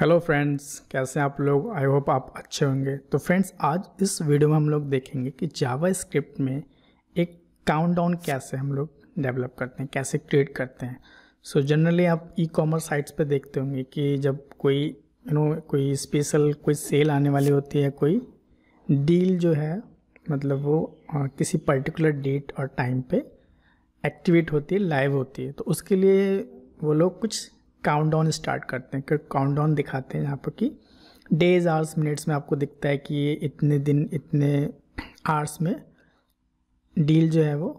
Hello friends कैसे आप लोग आई होप आप अच्छे होंगे तो फ्रेंड्स आज इस वीडियो में हम लोग देखेंगे कि जावा स्क्रिप्ट में एक काउंटडाउन कैसे हम लोग डेवलप करते हैं कैसे क्रिएट करते हैं सो so जनरली आप ई कॉमर्स साइट्स पे देखते होंगे कि जब कोई यू नो कोई स्पेशल कोई सेल आने वाली होती है कोई डील जो है मतलब वो आ, किसी पर्टिकुलर डेट और टाइम पर एक्टिवेट होती है लाइव होती है तो उसके लिए वो लोग कुछ काउंट डाउन स्टार्ट करते हैं काउंट डाउन दिखाते हैं यहाँ पर कि डेज आवर्स मिनट्स में आपको दिखता है कि ये इतने दिन इतने आवर्स में डील जो है वो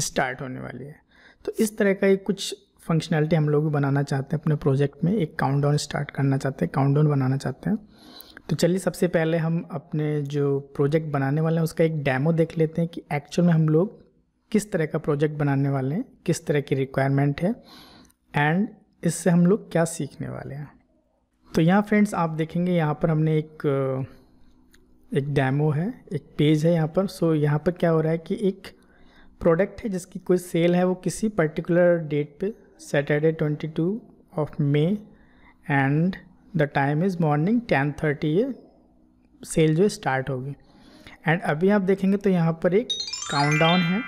स्टार्ट होने वाली है तो इस तरह का ही कुछ फंक्शनैलिटी हम लोग भी बनाना चाहते हैं अपने प्रोजेक्ट में एक काउंट डाउन स्टार्ट करना चाहते हैं काउंट डाउन बनाना चाहते हैं तो चलिए सबसे पहले हम अपने जो प्रोजेक्ट बनाने वाले हैं उसका एक डैमो देख लेते हैं कि एक्चुअल में हम लोग किस तरह का प्रोजेक्ट बनाने वाले हैं किस तरह की रिक्वायरमेंट है एंड इससे हम लोग क्या सीखने वाले हैं तो यहाँ फ्रेंड्स आप देखेंगे यहाँ पर हमने एक एक डैमो है एक पेज है यहाँ पर सो यहाँ पर क्या हो रहा है कि एक प्रोडक्ट है जिसकी कोई सेल है वो किसी पर्टिकुलर डेट पे Saturday twenty two of May and the time is morning 10:30 thirty ये सेल जो स्टार्ट होगी एंड अभी आप देखेंगे तो यहाँ पर एक काउंटडाउन है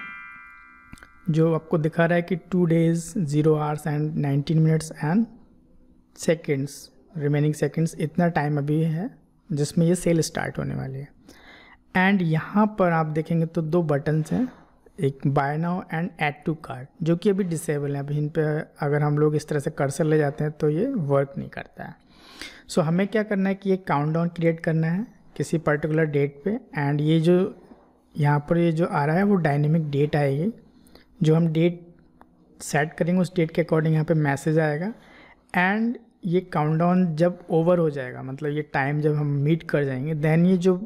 जो आपको दिखा रहा है कि two days zero hours and nineteen minutes and seconds remaining seconds इतना टाइम अभी है जिसमें ये सेल स्टार्ट होने वाली है एंड यहाँ पर आप देखेंगे तो दो बटन्स हैं एक buy now and add to card जो कि अभी डिसेबल है अभी इन पर अगर हम लोग इस तरह से कर्सर ले जाते हैं तो ये वर्क नहीं करता है सो so, हमें क्या करना है कि ये काउंट क्रिएट करना है किसी पर्टिकुलर डेट पे एंड ये जो यहाँ पर ये जो आ रहा है वो डायनेमिक डेट आएगी जो हम डेट सेट करेंगे उस डेट के अकॉर्डिंग यहाँ पे मैसेज आएगा एंड ये काउंटडाउन जब ओवर हो जाएगा मतलब ये टाइम जब हम मीट कर जाएंगे देन ये जो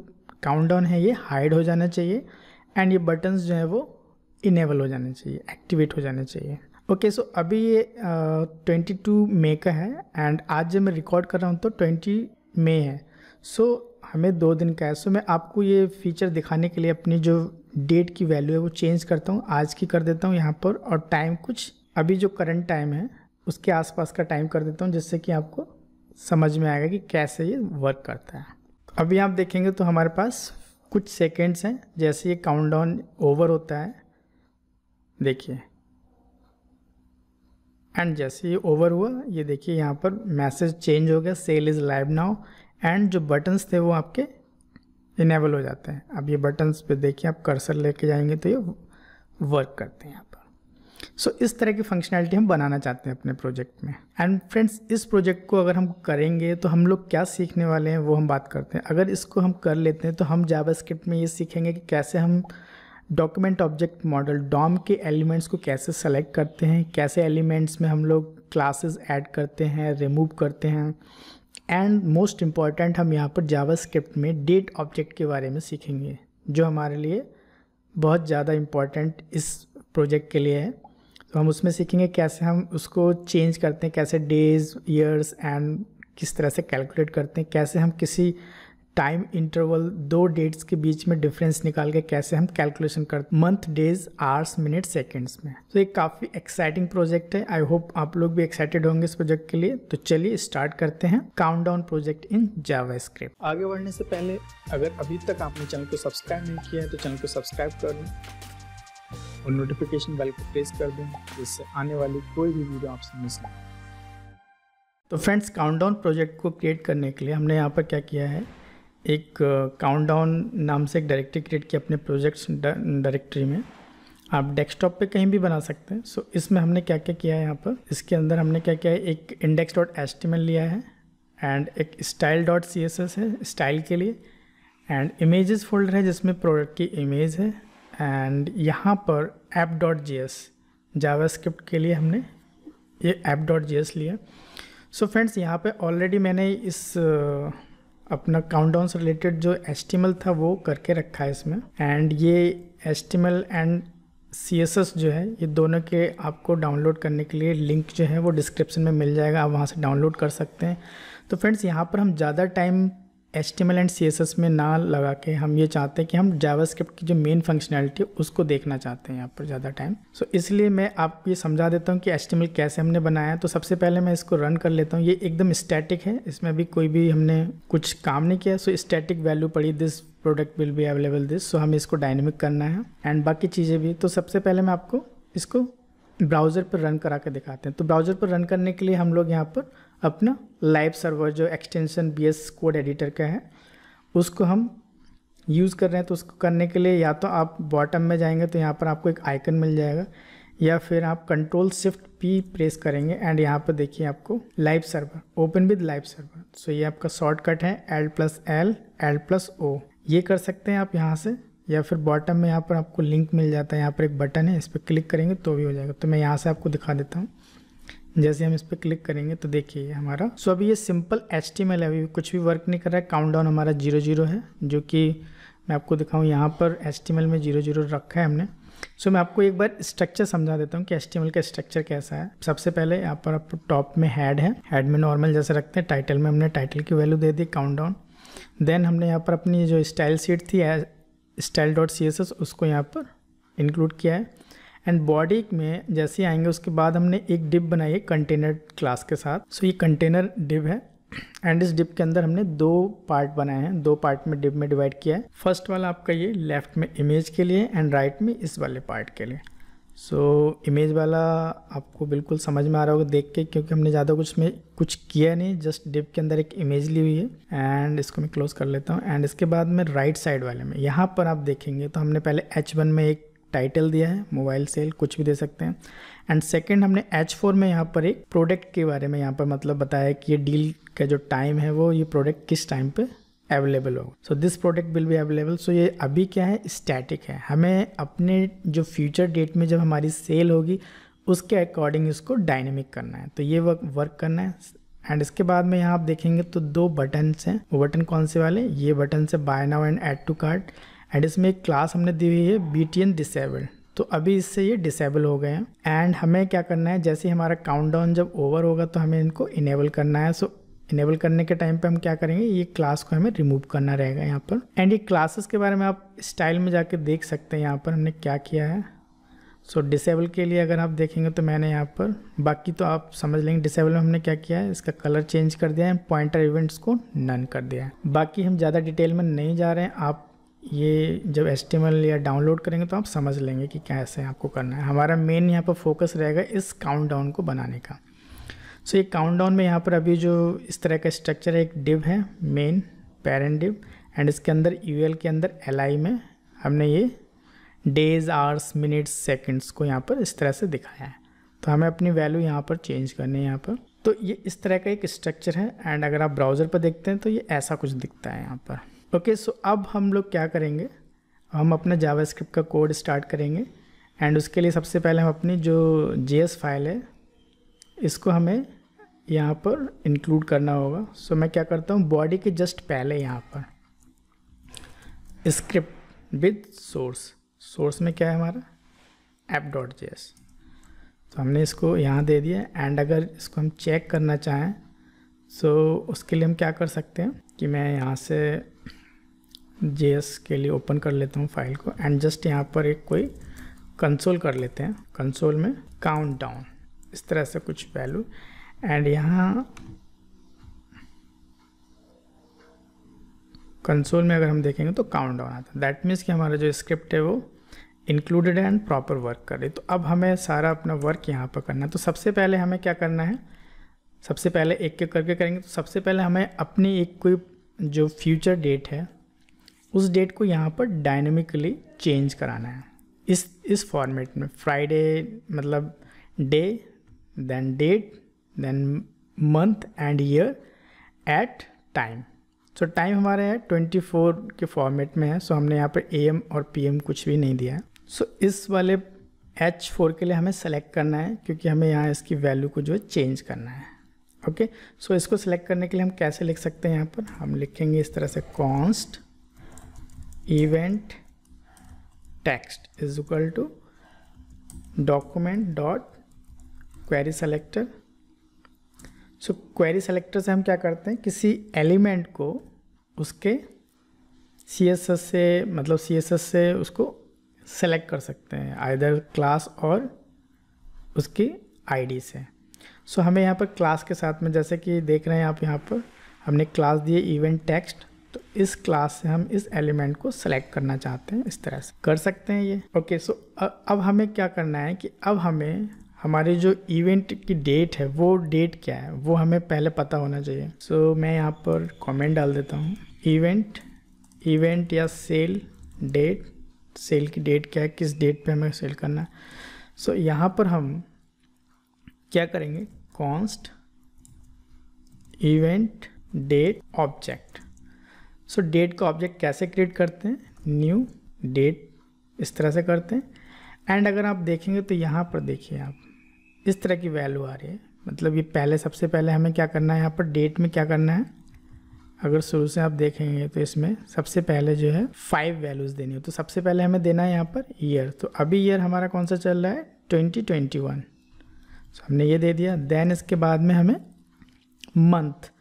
काउंटडाउन है ये हाइड हो जाना चाहिए एंड ये बटन्स जो है वो इनेबल हो जाने चाहिए एक्टिवेट हो जाने चाहिए ओके okay, सो so अभी ये ट्वेंटी टू मे का है एंड आज जब मैं रिकॉर्ड कर रहा हूँ तो ट्वेंटी मे है सो so, हमें दो दिन का है सो so, मैं आपको ये फीचर दिखाने के लिए अपनी जो डेट की वैल्यू है वो चेंज करता हूँ आज की कर देता हूँ यहाँ पर और टाइम कुछ अभी जो करंट टाइम है उसके आसपास का टाइम कर देता हूँ जिससे कि आपको समझ में आएगा कि कैसे ये वर्क करता है अभी आप देखेंगे तो हमारे पास कुछ सेकेंड्स हैं जैसे ये काउंट ओवर होता है देखिए एंड जैसे ये ओवर हुआ ये देखिए यहाँ पर मैसेज चेंज हो गया sale is live now and जो बटन्स थे वो आपके इनेबल हो जाते हैं अब ये बटन्स पे देखिए आप कर्सर लेके जाएंगे तो ये वर्क करते हैं यहाँ पर सो इस तरह की फंक्शनैलिटी हम बनाना चाहते हैं अपने प्रोजेक्ट में एंड फ्रेंड्स इस प्रोजेक्ट को अगर हम करेंगे तो हम लोग क्या सीखने वाले हैं वो हम बात करते हैं अगर इसको हम कर लेते हैं तो हम जावास्क्रिप्ट में ये सीखेंगे कि कैसे हम डॉक्यूमेंट ऑब्जेक्ट मॉडल डॉम के एलिमेंट्स को कैसे सेलेक्ट करते हैं कैसे एलिमेंट्स में हम लोग क्लासेस ऐड करते हैं रिमूव करते हैं एंड मोस्ट इम्पॉर्टेंट हम यहाँ पर जावास्क्रिप्ट में डेट ऑब्जेक्ट के बारे में सीखेंगे जो हमारे लिए बहुत ज़्यादा इम्पॉर्टेंट इस प्रोजेक्ट के लिए है तो हम उसमें सीखेंगे कैसे हम उसको चेंज करते हैं कैसे डेज ईयर्स एंड किस तरह से कैलकुलेट करते हैं कैसे हम किसी टाइम इंटरवल दो डेट्स के बीच में डिफरेंस निकाल के कैसे हम कैलकुलेशन करते month days hours minute seconds में तो ये काफ़ी एक्साइटिंग प्रोजेक्ट है आई होप आप लोग भी एक्साइटेड होंगे इस प्रोजेक्ट के लिए तो चलिए स्टार्ट करते हैं count countdown project in JavaScript आगे बढ़ने से पहले अगर अभी तक आपने चैनल को सब्सक्राइब नहीं किया है तो चैनल को सब्सक्राइब कर दें और नोटिफिकेशन बेल को प्रेस कर दें जिससे आने वाली कोई भी वीडियो आपसे मिस ना तो फ्रेंड्स काउंटडाउन प्रोजेक्ट को क्रिएट करने के लिए हमने यहाँ पर क्या किया है एक काउंटडाउन नाम से एक डायरेक्टरी क्रिएट की अपने प्रोजेक्ट्स डायरेक्टरी में आप डेस्कटॉप पे कहीं भी बना सकते हैं सो so, इसमें हमने क्या क्या किया है यहाँ पर इसके अंदर हमने क्या किया है एक इंडेक्स डॉट एस लिया है एंड एक style dot C S S है स्टाइल के लिए एंड इमेजेस फोल्डर है जिसमें प्रोडक्ट की इमेज है एंड यहाँ पर app dot J S JavaScript के लिए हमने ये ऐप डॉट जी एस लिया सो so फ्रेंड्स यहाँ पे ऑलरेडी मैंने इस uh, अपना काउंटडाउन से रिलेटेड जो एस्टिमल था वो करके रखा है इसमें एंड ये HTML and C S S जो है ये दोनों के आपको डाउनलोड करने के लिए लिंक जो है वो डिस्क्रिप्शन में मिल जाएगा आप वहाँ से डाउनलोड कर सकते हैं तो फ्रेंड्स यहाँ पर हम ज़्यादा टाइम एच एंड सी में ना लगा के हम ये चाहते हैं कि हम जावास्क्रिप्ट की जो मेन फंक्शनैलिटी है उसको देखना चाहते हैं यहाँ पर ज़्यादा टाइम सो so, इसलिए मैं आपको ये समझा देता हूँ कि एच कैसे हमने बनाया तो सबसे पहले मैं इसको रन कर लेता हूँ ये एकदम स्टैटिक है इसमें अभी कोई भी हमने कुछ काम नहीं किया सो स्टैटिक वैल्यू पड़ी this product will be available this so हमें इसको डायनेमिक करना है एंड बाकी चीज़ें भी तो सबसे पहले मैं आपको इसको ब्राउज़र पर रन करा के दिखाते हैं तो ब्राउज़र पर रन करने के लिए हम लोग यहाँ पर अपना लाइव सर्वर जो extension V S code editor का है उसको हम यूज़ कर रहे हैं तो उसको करने के लिए या तो आप बॉटम में जाएंगे तो यहाँ पर आपको एक आइकन मिल जाएगा या फिर आप कंट्रोल शिफ्ट पी प्रेस करेंगे एंड यहाँ पर देखिए आपको live server open with live server so ये आपका शॉर्टकट है L plus L L plus O ये कर सकते हैं आप यहाँ से या फिर बॉटम में यहाँ पर आपको लिंक मिल जाता है यहाँ पर एक बटन है इस पर क्लिक करेंगे तो भी हो जाएगा तो मैं यहाँ से आपको दिखा देता हूँ जैसे हम इस पर क्लिक करेंगे तो देखिए हमारा सो अभी ये सिंपल एच टी एल है अभी कुछ भी वर्क नहीं कर रहा है काउंट डाउन हमारा जीरो जीरो है जो कि मैं आपको दिखाऊँ यहाँ पर एच टी एल में जीरो जीरो रखा है हमने सो so, मैं आपको एक बार स्ट्रक्चर समझा देता हूँ कि एच का स्ट्रक्चर कैसा है सबसे पहले यहाँ पर आप टॉप में हेड है हेड में नॉर्मल जैसे रखते हैं टाइटल में हमने टाइटल की वैल्यू दे दी काउंट डाउन देन हमने यहाँ पर अपनी जो स्टाइल सीट थी style dot C S S उसको यहाँ पर इंक्लूड किया है एंड बॉडी में जैसे आएंगे उसके बाद हमने एक डिप बनाई है कंटेनर क्लास के साथ सो so, ये कंटेनर डिप है एंड इस डिप के अंदर हमने दो पार्ट बनाए हैं दो पार्ट में डिप में डिवाइड किया है फर्स्ट वाला आपका ये लेफ्ट में इमेज के लिए एंड राइट right में इस वाले पार्ट के लिए सो so, इमेज वाला आपको बिल्कुल समझ में आ रहा होगा देख के क्योंकि हमने ज़्यादा कुछ में कुछ किया नहीं जस्ट डिप के अंदर एक इमेज ली हुई है एंड इसको मैं क्लोज कर लेता हूँ एंड इसके बाद में राइट साइड वाले में यहाँ पर आप देखेंगे तो हमने पहले एच वन में एक टाइटल दिया है मोबाइल सेल कुछ भी दे सकते हैं एंड सेकंड हमने एच फोर में यहाँ पर एक प्रोडक्ट के बारे में यहाँ पर मतलब बताया कि ये डील का जो टाइम है वो ये प्रोडक्ट किस टाइम पे अवेलेबल होगा सो दिस प्रोडक्ट विल भी अवेलेबल सो ये अभी क्या है स्टैटिक है हमें अपने जो फ्यूचर डेट में जब हमारी सेल होगी उसके अकॉर्डिंग इसको डायनेमिक करना है तो ये वर्क वर्क करना है एंड इसके बाद में यहाँ आप देखेंगे तो दो बटन्स हैं वो बटन कौन से वाले ये बटन से buy now and add to cart and इसमें एक क्लास हमने दी हुई है बी टी एन डिसेबल्ड तो अभी इससे ये डिसेबल हो गए हैं एंड हमें क्या करना है जैसे हमारा काउंटडाउन जब ओवर होगा तो हमें इनको इनेबल करना है सो so, इनेबल करने के टाइम पे हम क्या करेंगे ये क्लास को हमें रिमूव करना रहेगा यहाँ पर एंड ये क्लासेस के बारे में आप स्टाइल में जाके देख सकते हैं यहाँ पर हमने क्या किया है सो so, डिसेबल के लिए अगर आप देखेंगे तो मैंने यहाँ पर बाकी तो आप समझ लेंगे डिसेबल में हमने क्या किया है इसका कलर चेंज कर दिया है पॉइंटर इवेंट्स को नन कर दिया है बाकी हम ज़्यादा डिटेल में नहीं जा रहे हैं आप ये जब एस या डाउनलोड करेंगे तो आप समझ लेंगे कि कैसे आपको करना है हमारा मेन यहाँ पर फोकस रहेगा इस काउंट को बनाने का सो so, ये काउंट में यहाँ पर अभी जो इस तरह का स्ट्रक्चर है एक डिव है मेन पेरेंट डिव एंड इसके अंदर यू के अंदर एल में हमने ये डेज आवर्स मिनट्स सेकेंड्स को यहाँ पर इस तरह से दिखाया है तो हमें अपनी वैल्यू यहाँ पर चेंज करनी है यहाँ पर तो ये इस तरह का एक स्ट्रक्चर है एंड अगर आप ब्राउज़र पर देखते हैं तो ये ऐसा कुछ दिखता है यहाँ पर ओके सो अब हम लोग क्या करेंगे हम अपना जावास्क्रिप्ट का कोड स्टार्ट करेंगे एंड उसके लिए सबसे पहले हम अपनी जो जे फाइल है इसको हमें यहाँ पर इंक्लूड करना होगा सो so, मैं क्या करता हूँ बॉडी के जस्ट पहले यहाँ पर स्क्रिप्ट विद सोर्स सोर्स में क्या है हमारा एप डॉट जे तो हमने इसको यहाँ दे दिया एंड अगर इसको हम चेक करना चाहें सो so, उसके लिए हम क्या कर सकते हैं कि मैं यहाँ से जे के लिए ओपन कर लेता हूँ फाइल को एंड जस्ट यहाँ पर एक कोई कंसोल कर लेते हैं कंसोल में काउंट डाउन इस तरह से कुछ वैल्यू एंड यहाँ कंसोल में अगर हम देखेंगे तो काउंट डाउन आता है दैट मीन्स कि हमारा जो स्क्रिप्ट है वो इंक्लूडेड एंड प्रॉपर वर्क कर रही तो अब हमें सारा अपना वर्क यहाँ पर करना है तो सबसे पहले हमें क्या करना है सबसे पहले एक एक करके करेंगे तो सबसे पहले हमें अपनी एक कोई जो फ्यूचर डेट है उस डेट को यहाँ पर डायनेमिकली चेंज कराना है इस इस फॉर्मेट में फ्राइडे मतलब day then date then month and year at time so time हमारे है 24 के फॉर्मेट में है सो so हमने यहाँ पर एम और पीएम कुछ भी नहीं दिया है सो so इस वाले एच फोर के लिए हमें सेलेक्ट करना है क्योंकि हमें यहाँ इसकी वैल्यू को जो है चेंज करना है ओके okay? सो so इसको सेलेक्ट करने के लिए हम कैसे लिख सकते हैं यहाँ पर हम लिखेंगे इस तरह से const event text is equal to document dot query selector so query selector से हम क्या करते हैं किसी एलिमेंट को उसके सी एस एस से मतलब सी एस एस से उसको सेलेक्ट कर सकते हैं आइदर क्लास और उसकी आईडी से सो so, हमें यहाँ पर क्लास के साथ में जैसे कि देख रहे हैं आप यहाँ पर हमने क्लास दिए इवेंट टेक्स्ट तो इस क्लास से हम इस एलिमेंट को सेलेक्ट करना चाहते हैं इस तरह से कर सकते हैं ये ओके सो अब हमें क्या करना है कि अब हमें हमारे जो इवेंट की डेट है वो डेट क्या है वो हमें पहले पता होना चाहिए सो so, मैं यहाँ पर कमेंट डाल देता हूँ इवेंट इवेंट या सेल डेट सेल की डेट क्या है किस डेट पे हमें सेल करना है सो so, यहाँ पर हम क्या करेंगे const event date object so date का ऑब्जेक्ट कैसे क्रिएट करते हैं न्यू डेट इस तरह से करते हैं एंड अगर आप देखेंगे तो यहाँ पर देखिए आप इस तरह की वैल्यू आ रही है मतलब ये पहले सबसे पहले हमें क्या करना है यहाँ पर डेट में क्या करना है अगर शुरू से आप देखेंगे तो इसमें सबसे पहले जो है फाइव वैल्यूज़ देनी हो तो सबसे पहले हमें देना है यहाँ पर ईयर तो अभी ईयर हमारा कौन सा चल रहा है ट्वेंटी ट्वेंटी वन सो हमने ये दे दिया देन इसके बाद में हमें मंथ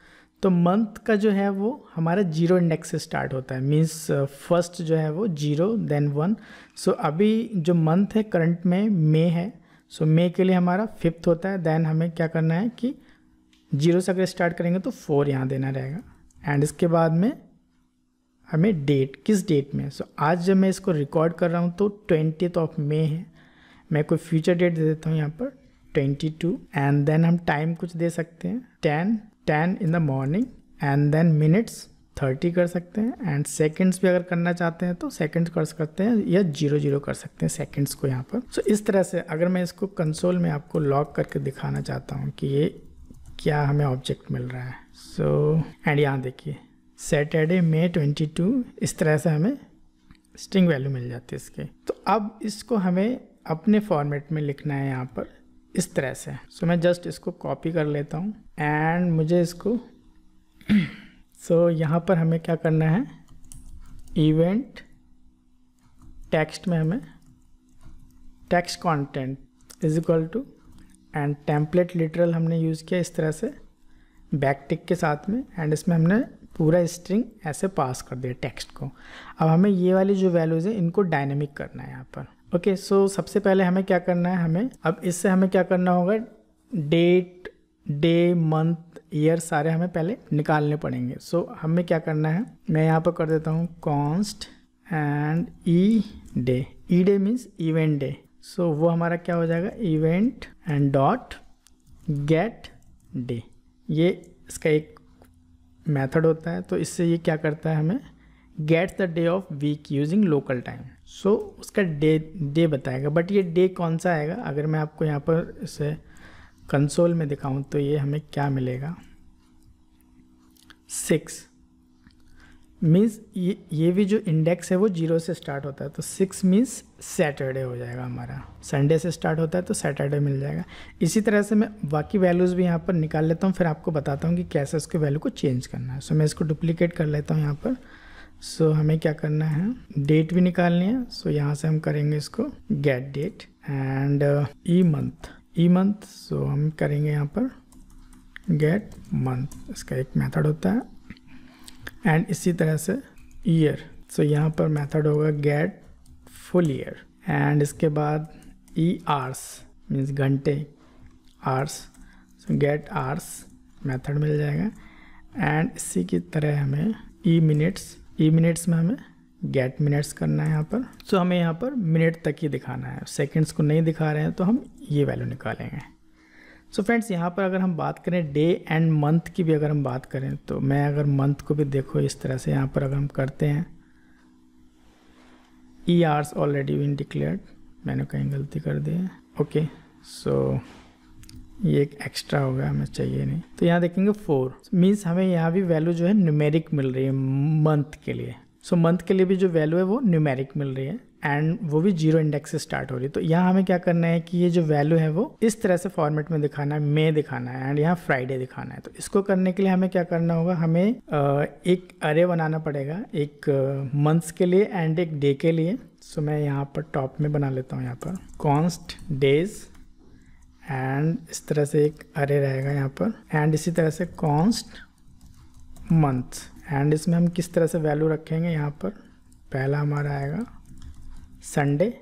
तो मंथ का जो है वो हमारा जीरो इंडेक्स से स्टार्ट होता है मीन्स फर्स्ट uh, जो है वो जीरो देन वन सो अभी जो मंथ है करंट में मे है सो so, मे के लिए हमारा फिफ्थ होता है देन हमें क्या करना है कि जीरो से अगर स्टार्ट करेंगे तो फोर यहाँ देना रहेगा एंड इसके बाद में हमें डेट किस डेट में सो so, आज जब मैं इसको रिकॉर्ड कर रहा हूँ तो ट्वेंटी ऑफ मे है मैं कोई फ्यूचर डेट दे देता हूँ यहाँ पर ट्वेंटी टू एंड देन हम टाइम कुछ दे सकते हैं ten ten in the morning and then minutes thirty कर सकते हैं एंड सेकेंड्स भी अगर करना चाहते हैं तो सेकेंड्स कर सकते हैं या जीरो जीरो कर सकते हैं सेकेंड्स को यहाँ पर सो so, इस तरह से अगर मैं इसको कंसोल में आपको लॉक करके दिखाना चाहता हूँ कि ये क्या हमें ऑब्जेक्ट मिल रहा है सो so, एंड यहाँ देखिए सैटरडे मे ट्वेंटी टू इस तरह से हमें स्ट्रिंग वैल्यू मिल जाती है इसके तो अब इसको हमें अपने फॉर्मेट में लिखना है यहाँ पर इस तरह से सो so, मैं जस्ट इसको कॉपी कर लेता हूँ एंड मुझे इसको सो so, यहाँ पर हमें क्या करना है इवेंट टेक्स्ट में हमें text content is equal to and template literal हमने यूज़ किया इस तरह से बैकटिक के साथ में एंड इसमें हमने पूरा स्ट्रिंग ऐसे पास कर दिया टेक्स्ट को अब हमें ये वाली जो वैल्यूज़ है इनको डायनेमिक करना है यहाँ पर ओके सो सबसे पहले हमें क्या करना है हमें अब इससे हमें क्या करना होगा डेट डे मंथ ईयर सारे हमें पहले निकालने पड़ेंगे सो so, हमें क्या करना है मैं यहाँ पर कर देता हूँ const and E day E day means event day so वो हमारा क्या हो जाएगा event and dot get day ये इसका एक मेथड होता है तो इससे ये क्या करता है हमें get the day of week using local time so so, उसका डे डे बताएगा बट ये डे कौन सा आएगा अगर मैं आपको यहाँ पर इसे कंसोल में दिखाऊँ तो ये हमें क्या मिलेगा सिक्स मीन्स ये ये भी जो इंडेक्स है वो जीरो से स्टार्ट होता है तो सिक्स मीन्स सैटरडे हो जाएगा हमारा संडे से स्टार्ट होता है तो सैटरडे मिल जाएगा इसी तरह से मैं बाकी वैल्यूज़ भी यहाँ पर निकाल लेता हूँ फिर आपको बताता हूँ कि कैसे उसके वैल्यू को चेंज करना है सो so, मैं इसको डुप्लीकेट कर लेता हूँ यहाँ पर सो so, हमें क्या करना है डेट भी निकालनी है सो so, यहाँ से हम करेंगे इसको get date and E month E month so हम करेंगे यहाँ पर गेट मंथ इसका एक मेथड होता है एंड इसी तरह से ईयर सो so, यहाँ पर मेथड होगा गेट फुल ईयर एंड इसके बाद ई आर्स मीन्स घंटे hours so get hours method मिल जाएगा एंड इसी की तरह हमें E e minutes E e minutes में हमें गेट मिनट्स करना है यहाँ पर सो so, हमें यहाँ पर मिनट तक ही दिखाना है सेकंड्स को नहीं दिखा रहे हैं तो हम ये वैल्यू निकालेंगे सो फ्रेंड्स यहाँ पर अगर हम बात करें डे एंड मंथ की भी अगर हम बात करें तो मैं अगर मंथ को भी देखो इस तरह से यहाँ पर अगर हम करते हैं E hours already been declared मैंने कहीं गलती कर दी है ओके सो ये एक एक्स्ट्रा हो गया हमें चाहिए नहीं तो यहाँ देखेंगे फोर मीन्स हमें यहाँ भी वैल्यू जो है न्यूमेरिक मिल रही है मंथ के लिए सो so, मंथ के लिए भी जो वैल्यू है वो न्यूमेरिक मिल रही है एंड वो भी जीरो इंडेक्स से स्टार्ट हो रही है तो यहाँ हमें क्या करना है कि ये जो वैल्यू है वो इस तरह से फॉर्मेट में दिखाना है मे दिखाना है एंड यहाँ फ्राइडे दिखाना है तो इसको करने के लिए हमें क्या करना होगा हमें एक अरे बनाना पड़ेगा एक मंथ्स के लिए एंड एक डे के लिए सो so, मैं यहाँ पर टॉप में बना लेता हूँ यहाँ पर कॉन्स्ट डेज एंड इस तरह से एक अरे रहेगा यहाँ पर एंड इसी तरह से कॉन्स्ट मंथ एंड इसमें हम किस तरह से वैल्यू रखेंगे यहाँ पर पहला हमारा आएगा संडे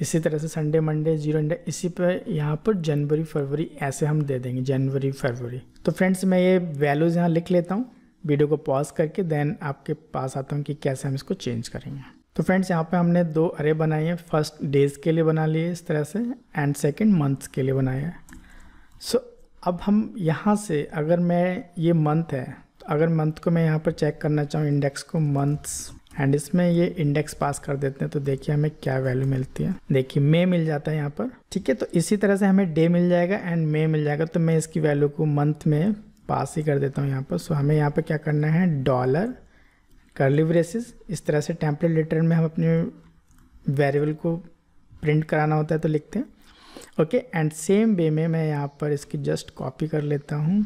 इसी तरह से संडे मंडे जीरो इंडे इसी पर यहाँ पर जनवरी फरवरी ऐसे हम दे देंगे जनवरी फरवरी तो फ्रेंड्स मैं ये वैल्यूज़ यहाँ लिख लेता हूँ वीडियो को पॉज करके देन आपके पास आता हूँ कि कैसे हम इसको चेंज करेंगे तो फ्रेंड्स यहाँ पे हमने दो अरे बनाए हैं फर्स्ट डेज़ के लिए बना लिए इस तरह से एंड सेकंड मंथ्स के लिए बनाए हैं सो अब हम यहाँ से अगर मैं ये मंथ है तो अगर मंथ को मैं यहाँ पर चेक करना चाहूँ इंडेक्स को मंथ्स एंड इसमें ये इंडेक्स पास कर देते हैं तो देखिए हमें क्या वैल्यू मिलती है देखिए मे मिल जाता है यहाँ पर ठीक है तो इसी तरह से हमें डे मिल जाएगा एंड मे मिल जाएगा तो मैं इसकी वैल्यू को मंथ में पास ही कर देता हूँ यहाँ पर सो हमें यहाँ पर क्या करना है डॉलर करली ब्रेसिस इस तरह से टेम्पलेट लेटर में हम अपने वेरिएबल को प्रिंट कराना होता है तो लिखते हैं ओके एंड सेम वे में मैं यहाँ पर इसकी जस्ट कॉपी कर लेता हूँ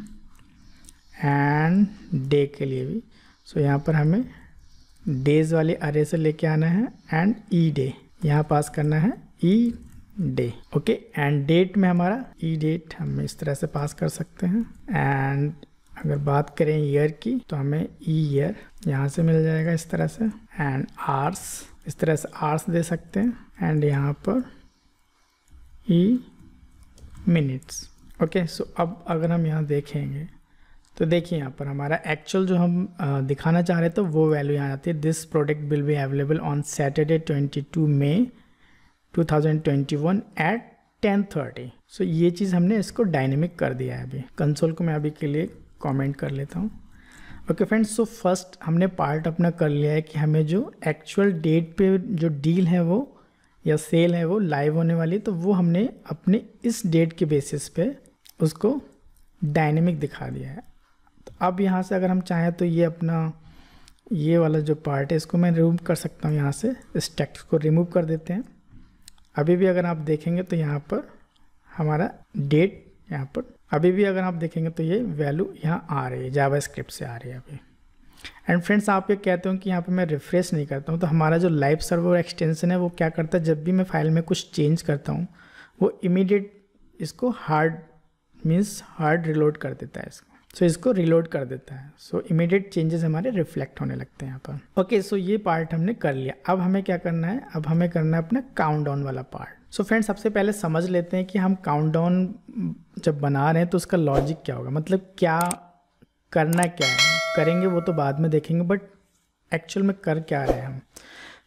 एंड डे के लिए भी सो so, यहाँ पर हमें डेज वाले अरे से लेके आना है एंड ई डे यहाँ पास करना है E day okay and date में हमारा ई e डेट हम इस तरह से पास कर सकते हैं एंड अगर बात करें ईयर की तो हमें ई e ईयर यहाँ से मिल जाएगा इस तरह से एंड आर्स इस तरह से आर्स दे सकते हैं एंड यहाँ पर ई मिनट्स ओके सो अब अगर हम यहाँ देखेंगे तो देखिए यहाँ पर हमारा एक्चुअल जो हम दिखाना चाह रहे थे वो वैल्यू यहाँ आती है this product will be available on Saturday 22 May 2021 at 10:30 so so, ये चीज़ हमने इसको डायनेमिक कर दिया है अभी कंसोल को मैं अभी के लिए कमेंट कर लेता हूँ ओके फ्रेंड्स सो फर्स्ट हमने पार्ट अपना कर लिया है कि हमें जो एक्चुअल डेट पे जो डील है वो या सेल है वो लाइव होने वाली तो वो हमने अपने इस डेट के बेसिस पे उसको डायनेमिक दिखा दिया है तो अब यहाँ से अगर हम चाहें तो ये अपना ये वाला जो पार्ट है इसको मैं रिमूव कर सकता हूँ यहाँ से इस टेक्स को रिमूव कर देते हैं अभी भी अगर आप देखेंगे तो यहाँ पर हमारा डेट यहाँ पर अभी भी अगर आप देखेंगे तो ये वैल्यू यहाँ आ रही है जावा स्क्रिप्ट से आ रही है अभी एंड फ्रेंड्स आप ये कहते हो कि यहाँ पे मैं रिफ्रेश नहीं करता हूँ तो हमारा जो लाइव सर्वर एक्सटेंशन है वो क्या करता है जब भी मैं फाइल में कुछ चेंज करता हूँ वो इमीडिएट इसको हार्ड मीन्स हार्ड रिलोड कर देता है इसको सो so, इसको रिलोड कर देता है सो इमीडिएट चेंजेस हमारे रिफ्लेक्ट होने लगते हैं यहाँ पर ओके सो ये पार्ट हमने कर लिया अब हमें क्या करना है अब हमें करना है अपना काउंट डाउन वाला पार्ट सो फ्रेंड सबसे पहले समझ लेते हैं कि हम काउंटडाउन जब बना रहे हैं तो उसका लॉजिक क्या होगा मतलब क्या करना क्या है करेंगे वो तो बाद में देखेंगे बट एक्चुअल में कर क्या रहे हैं हम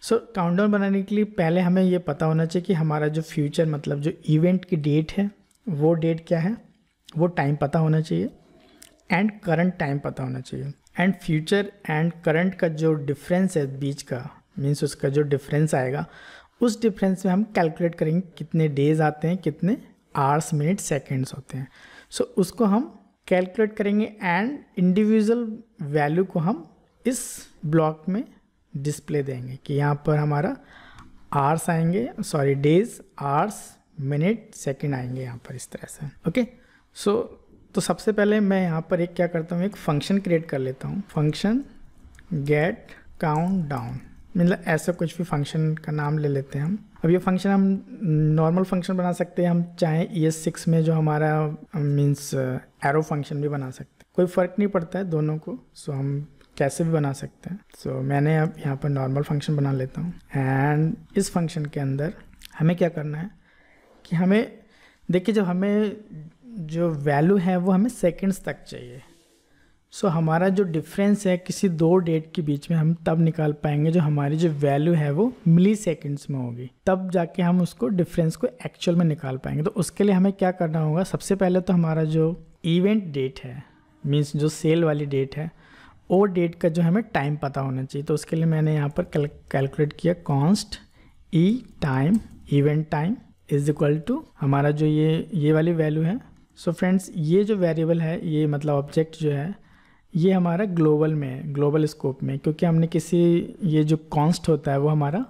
सो काउंट काउंटडाउन बनाने के लिए पहले हमें ये पता होना चाहिए कि हमारा जो फ्यूचर मतलब जो इवेंट की डेट है वो डेट क्या है वो टाइम पता होना चाहिए एंड करंट टाइम पता होना चाहिए एंड फ्यूचर एंड करंट का जो डिफरेंस है बीच का मीन्स उसका जो डिफरेंस आएगा उस डिफरेंस में हम कैलकुलेट करेंगे कितने डेज आते हैं कितने आर्स मिनट सेकेंड्स होते हैं सो so, उसको हम कैलकुलेट करेंगे एंड इंडिविजुअल वैल्यू को हम इस ब्लॉक में डिस्प्ले देंगे कि यहाँ पर हमारा आर्स आएंगे sorry days hours minute second आएंगे यहाँ पर इस तरह से ओके okay? सो so, तो सबसे पहले मैं यहाँ पर एक क्या करता हूँ एक फंक्शन क्रिएट कर लेता हूँ फंक्शन गेट काउंट डाउन मतलब ऐसा कुछ भी फंक्शन का नाम ले लेते हैं हम अब ये फंक्शन हम नॉर्मल फंक्शन बना सकते हैं हम चाहे ई एस सिक्स में जो हमारा मीन्स एरो फंक्शन भी बना सकते हैं कोई फ़र्क नहीं पड़ता है दोनों को सो हम कैसे भी बना सकते हैं सो so, मैंने अब यहाँ पर नॉर्मल फंक्शन बना लेता हूँ एंड इस फंक्शन के अंदर हमें क्या करना है कि हमें देखिए जब हमें जो वैल्यू है वो हमें सेकेंड्स तक चाहिए सो so, हमारा जो डिफरेंस है किसी दो डेट के बीच में हम तब निकाल पाएंगे जो हमारी जो वैल्यू है वो मिली सेकेंड्स में होगी तब जाके हम उसको डिफरेंस को एक्चुअल में निकाल पाएंगे तो उसके लिए हमें क्या करना होगा सबसे पहले तो हमारा जो इवेंट डेट है मीन्स जो सेल वाली डेट है वो डेट का जो हमें टाइम पता होना चाहिए तो उसके लिए मैंने यहाँ पर कैलकुलेट किया const E time event time is equal to हमारा जो ये ये वाली वैल्यू है सो so फ्रेंड्स ये जो वेरिएबल है ये मतलब ऑब्जेक्ट जो है ये हमारा ग्लोबल में है ग्लोबल स्कोप में क्योंकि हमने किसी ये जो कॉन्स्ट होता है वो हमारा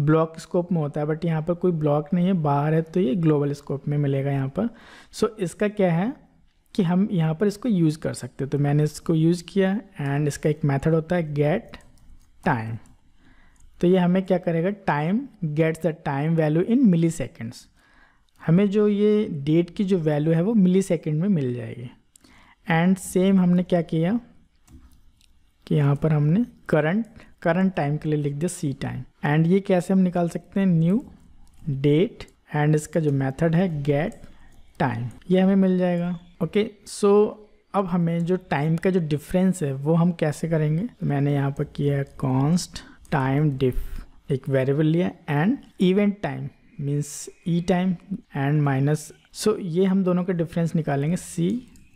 ब्लॉक स्कोप में होता है बट यहाँ पर कोई ब्लॉक नहीं है बाहर है तो ये ग्लोबल स्कोप में मिलेगा यहाँ पर सो so, इसका क्या है कि हम यहाँ पर इसको यूज़ कर सकते तो मैंने इसको यूज़ किया एंड इसका एक मेथड होता है गेट टाइम तो ये हमें क्या करेगा time gets the time value in milli हमें जो ये डेट की जो वैल्यू है वो मिली में मिल जाएगी एंड सेम हमने क्या किया कि यहाँ पर हमने करंट करंट टाइम के लिए लिख दिया सी टाइम एंड ये कैसे हम निकाल सकते हैं न्यू डेट एंड इसका जो मेथड है गेट टाइम ये हमें मिल जाएगा ओके okay, सो so अब हमें जो टाइम का जो डिफरेंस है वो हम कैसे करेंगे तो मैंने यहाँ पर किया है कॉन्स्ट टाइम डिफ एक वेरिएबल लिया and event time means E time and minus so ये हम दोनों का डिफरेंस निकालेंगे सी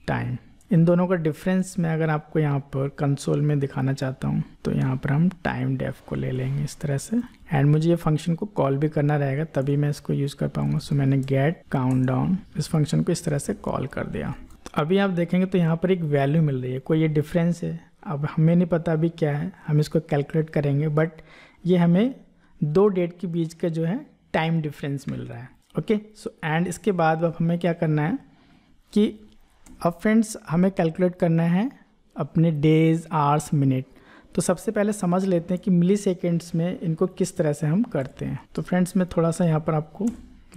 टाइम इन दोनों का डिफरेंस मैं अगर आपको यहाँ पर कंसोल में दिखाना चाहता हूँ तो यहाँ पर हम टाइम डेफ को ले लेंगे इस तरह से एंड मुझे ये फंक्शन को कॉल भी करना रहेगा तभी मैं इसको यूज़ कर पाऊँगा सो मैंने गेट काउंट डाउन इस फंक्शन को इस तरह से कॉल कर दिया तो अभी आप देखेंगे तो यहाँ पर एक वैल्यू मिल रही है कोई ये डिफरेंस है अब हमें नहीं पता अभी क्या है हम इसको कैलकुलेट करेंगे बट ये हमें दो डेट के बीच का जो है टाइम डिफरेंस मिल रहा है ओके सो एंड इसके बाद अब हमें क्या करना है कि अब फ्रेंड्स हमें कैलकुलेट करना है अपने डेज आवर्स मिनट तो सबसे पहले समझ लेते हैं कि मिली सेकेंड्स में इनको किस तरह से हम करते हैं तो फ्रेंड्स मैं थोड़ा सा यहाँ पर आपको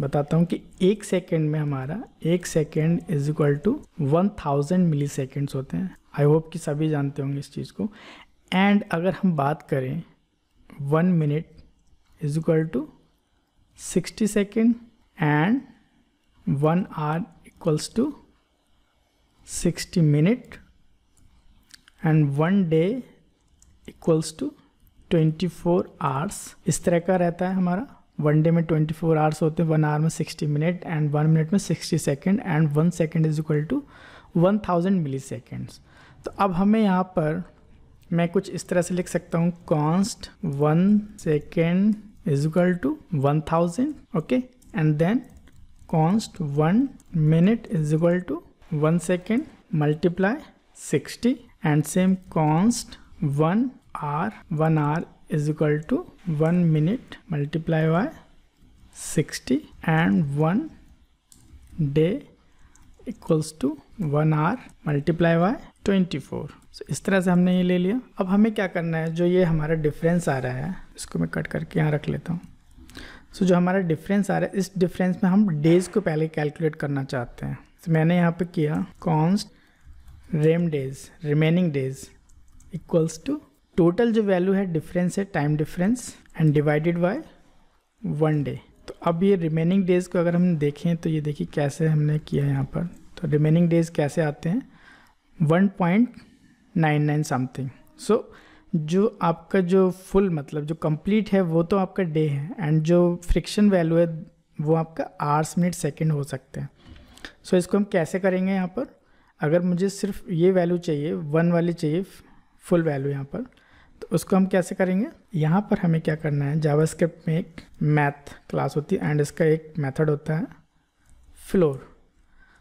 बताता हूँ कि एक सेकेंड में हमारा एक second is equal to one thousand milliseconds होते हैं आई होप कि सभी जानते होंगे इस चीज़ को एंड अगर हम बात करें one minute is equal to sixty second and one hour equals to sixty minute and one day equals to twenty four hours इस तरह का रहता है हमारा वन डे में ट्वेंटी फोर आवर्स होते हैं वन आवर में sixty minute and one minute में sixty second and one second is equal to one thousand milliseconds तो अब हमें यहाँ पर मैं कुछ इस तरह से लिख सकता हूँ const one second is equal to one thousand okay and then const one minute is equal to 1 second multiply 60 and same const 1 hour 1 hour is equal to 1 minute multiply by 60 and 1 day equals to one hour multiply by twenty four so इस तरह से हमने ये ले लिया अब हमें क्या करना है जो ये हमारा डिफरेंस आ रहा है इसको मैं कट करके यहाँ रख लेता हूँ सो so, जो हमारा डिफरेंस आ रहा है इस डिफरेंस में हम डेज़ को पहले कैलकुलेट करना चाहते हैं तो मैंने यहाँ पे किया const rem days remaining days equals to total जो वैल्यू है डिफरेंस है time difference and divided by one day तो अब ये रिमेनिंग डेज़ को अगर हम देखें तो ये देखिए कैसे हमने किया यहाँ पर तो रिमेनिंग डेज़ कैसे आते हैं one point nine nine something so जो आपका जो फुल मतलब जो कंप्लीट है वो तो आपका डे है एंड जो फ्रिक्शन वैल्यू है वो आपका आर्स मिनट सेकेंड हो सकते हैं सो so, इसको हम कैसे करेंगे यहाँ पर अगर मुझे सिर्फ ये वैल्यू चाहिए वन वाली चाहिए फुल वैल्यू यहाँ पर तो उसको हम कैसे करेंगे यहाँ पर हमें क्या करना है जावास्क्रिप्ट में एक मैथ क्लास होती है एंड इसका एक मेथड होता है फ्लोर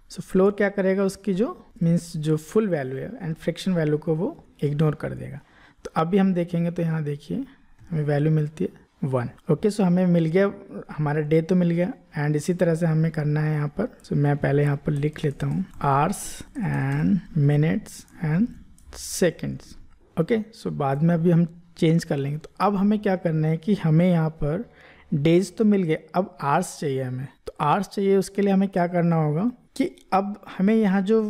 सो so, फ्लोर क्या करेगा उसकी जो मीन्स जो फुल वैल्यू है एंड फ्रिक्शन वैल्यू को वो इग्नोर कर देगा तो अभी हम देखेंगे तो यहाँ देखिए हमें वैल्यू मिलती है वन ओके सो हमें मिल गया हमारा डे तो मिल गया एंड इसी तरह से हमें करना है यहाँ पर सो so, मैं पहले यहाँ पर लिख लेता हूँ hours and minutes and seconds okay so बाद में अभी हम चेंज कर लेंगे तो अब हमें क्या करना है कि हमें यहाँ पर डेज तो मिल गए अब आर्स चाहिए हमें तो आर्स चाहिए उसके लिए हमें क्या करना होगा कि अब हमें यहाँ जो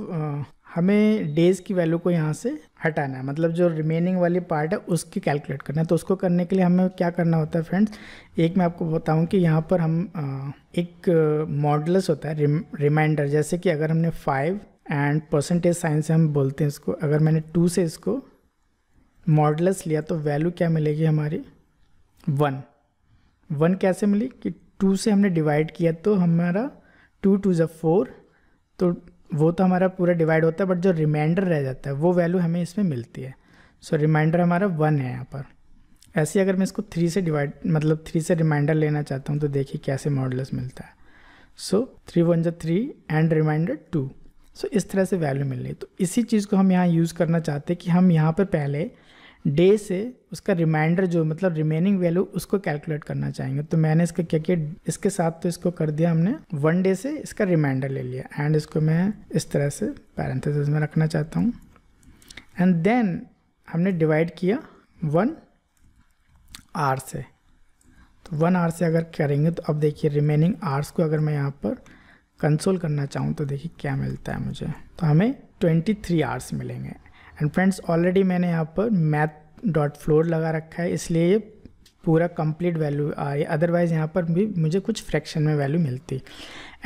हमें डेज़ की वैल्यू को यहाँ से हटाना है मतलब जो रिमेनिंग वाली पार्ट है उसकी कैलकुलेट करना है तो उसको करने के लिए हमें क्या करना होता है फ्रेंड्स एक मैं आपको बताऊं कि यहाँ पर हम एक मॉडलस होता है रिमाइंडर जैसे कि अगर हमने फाइव एंड परसेंटेज साइन से हम बोलते हैं इसको अगर मैंने टू से इसको मॉडलस लिया तो वैल्यू क्या मिलेगी हमारी वन वन कैसे मिली कि टू से हमने डिवाइड किया तो हमारा टू टू जब फोर तो वो तो हमारा पूरा डिवाइड होता है बट जो रिमाइंडर रह जाता है वो वैल्यू हमें इसमें मिलती है सो so, रिमाइंडर हमारा वन है यहाँ पर ऐसे ही अगर मैं इसको थ्री से डिवाइड मतलब थ्री से रिमाइंडर लेना चाहता हूँ तो देखिए कैसे मॉडल्स मिलता है सो थ्री वन जो three and remainder two so इस तरह से वैल्यू मिल रही है तो इसी चीज़ को हम यहाँ यूज़ करना चाहते हैं कि हम यहाँ पर पहले डे से उसका रिमाइंडर जो मतलब रिमेनिंग वैल्यू उसको कैलकुलेट करना चाहेंगे तो मैंने इसके क्या किया इसके साथ तो इसको कर दिया हमने वन डे से इसका रिमाइंडर ले लिया एंड इसको मैं इस तरह से पैरेंथेसिस में रखना चाहता हूँ एंड देन हमने डिवाइड किया वन आर से तो वन आर से अगर करेंगे तो अब देखिए रिमेनिंग आर्स को अगर मैं यहाँ पर कंसोल करना चाहूँ तो देखिए क्या मिलता है मुझे तो हमें ट्वेंटी थ्री आवर्स मिलेंगे एंड फ्रेंड्स ऑलरेडी मैंने यहाँ पर मैथ डॉट फ्लोर लगा रखा है इसलिए ये पूरा कंप्लीट वैल्यू आए अदरवाइज़ यहाँ पर भी मुझे कुछ फ्रैक्शन में वैल्यू मिलती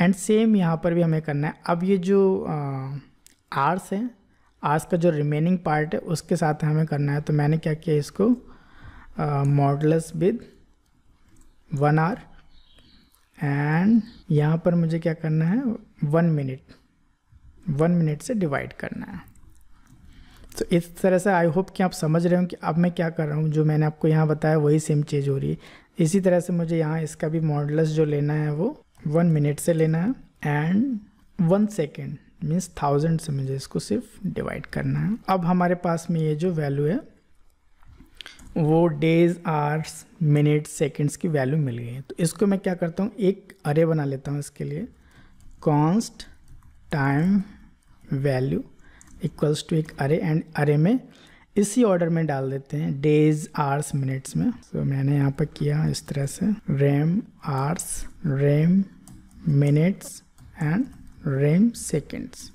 एंड सेम यहाँ पर भी हमें करना है अब ये जो आर्स है आर्स का जो रिमेनिंग पार्ट है उसके साथ हमें करना है तो मैंने क्या किया इसको modulus with one hour and यहाँ पर मुझे क्या करना है वन मिनट वन मिनट से डिवाइड करना है तो इस तरह से आई होप कि आप समझ रहे हो कि अब मैं क्या कर रहा हूँ जो मैंने आपको यहाँ बताया वही सेम चेंज हो रही है इसी तरह से मुझे यहाँ इसका भी मॉडल्स जो लेना है वो वन मिनट से लेना है and one second means thousand से मुझे इसको सिर्फ डिवाइड करना है अब हमारे पास में ये जो वैल्यू है वो डेज आर्स मिनट सेकेंड्स की वैल्यू मिल गई है तो इसको मैं क्या करता हूँ एक अरे बना लेता हूँ इसके लिए const time value equals to एक अरे एंड अरे में इसी ऑर्डर में डाल देते हैं डेज आर्स मिनट्स में सो so, मैंने यहाँ पर किया इस तरह से rem hours rem minutes and rem seconds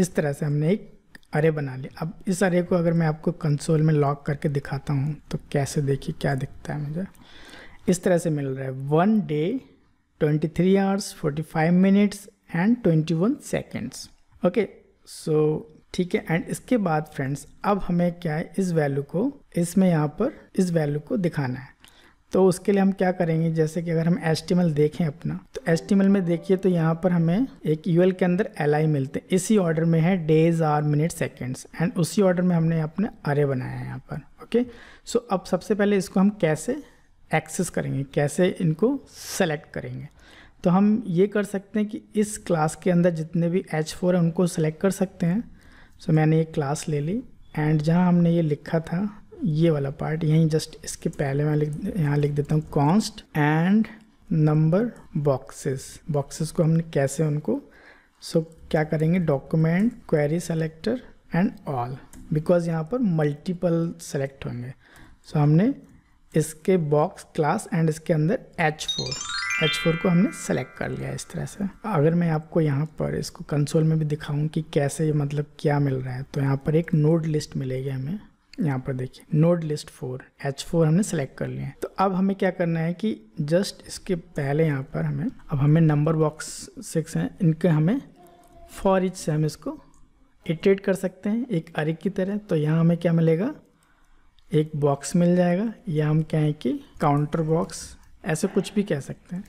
इस तरह से हमने एक अरे बना लिया अब इस अरे को अगर मैं आपको कंसोल में लॉक करके दिखाता हूँ तो कैसे देखिए क्या दिखता है मुझे इस तरह से मिल रहा है one day twenty three hours forty five minutes and twenty one seconds okay so ठीक है एंड इसके बाद फ्रेंड्स अब हमें क्या है इस वैल्यू को इसमें यहाँ पर इस वैल्यू को दिखाना है तो उसके लिए हम क्या करेंगे जैसे कि अगर हम एस देखें अपना तो एस में देखिए तो यहाँ पर हमें एक यू के अंदर एल मिलते हैं इसी ऑर्डर में है days hours minute seconds and उसी ऑर्डर में हमने अपने अरे बनाया है यहाँ पर ओके सो अब सबसे पहले इसको हम कैसे एक्सेस करेंगे कैसे इनको सेलेक्ट करेंगे तो हम ये कर सकते हैं कि इस क्लास के अंदर जितने भी एच फोर हैं उनको सेलेक्ट कर सकते हैं सो so, मैंने ये क्लास ले ली एंड जहाँ हमने ये लिखा था ये वाला पार्ट यहीं जस्ट इसके पहले मैं लिख यहाँ लिख देता हूँ const and number boxes boxes को हमने कैसे उनको सो so, क्या करेंगे document query selector and all because यहाँ पर मल्टीपल सेलेक्ट होंगे सो so, हमने इसके बॉक्स क्लास एंड इसके अंदर एच फोर फोर को हमने सेलेक्ट कर लिया इस तरह से अगर मैं आपको यहाँ पर इसको कंसोल में भी दिखाऊँ कि कैसे मतलब क्या मिल रहा है तो यहाँ पर एक नोड लिस्ट मिलेगी हमें यहाँ पर देखिए node list four H four हमने सेलेक्ट कर लिया है तो अब हमें क्या करना है कि जस्ट इसके पहले यहाँ पर हमें अब हमें नंबर बॉक्स सिक्स हैं इनके हमें फॉर इच से हम इसको इटेट कर सकते हैं एक अरिक की तरह तो यहाँ हमें क्या मिलेगा एक बॉक्स मिल जाएगा या हम कहें कि काउंटर बॉक्स ऐसे कुछ भी कह सकते हैं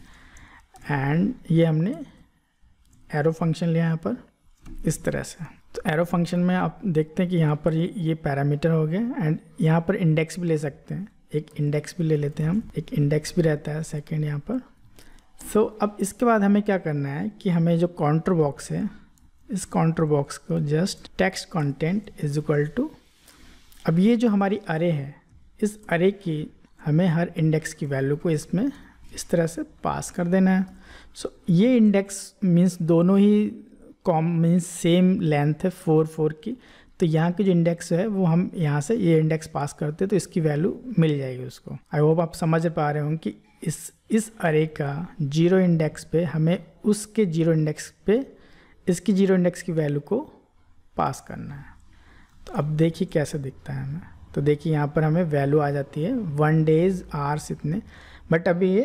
एंड ये हमने एरो फंक्शन लिया यहाँ पर इस तरह से तो एरो फंक्शन में आप देखते हैं कि यहाँ पर ये ये पैरामीटर हो गया एंड यहाँ पर इंडेक्स भी ले सकते हैं एक इंडेक्स भी ले लेते हैं हम एक इंडेक्स भी रहता है सेकेंड यहाँ पर सो so, अब इसके बाद हमें क्या करना है कि हमें जो काउंटर बॉक्स है इस काउंटर बॉक्स को just text content is equal to अब ये जो हमारी अरे है इस अरे की हमें हर इंडेक्स की वैल्यू को इसमें इस तरह से पास कर देना है सो so, ये इंडेक्स मीन्स दोनों ही कॉम मीन्स सेम लेंथ है फोर फोर की तो यहाँ की जो इंडेक्स है वो हम यहाँ से ये इंडेक्स पास करते हैं तो इसकी वैल्यू मिल जाएगी उसको आई होप आप समझ पा रहे होंगे कि इस इस अरे का जीरो इंडेक्स पे हमें उसके जीरो इंडेक्स पे इसकी जीरो इंडेक्स की वैल्यू को पास करना है तो अब देखिए कैसे दिखता है हमें तो देखिए यहाँ पर हमें वैल्यू आ जाती है वन डेज आवर्स इतने बट अभी ये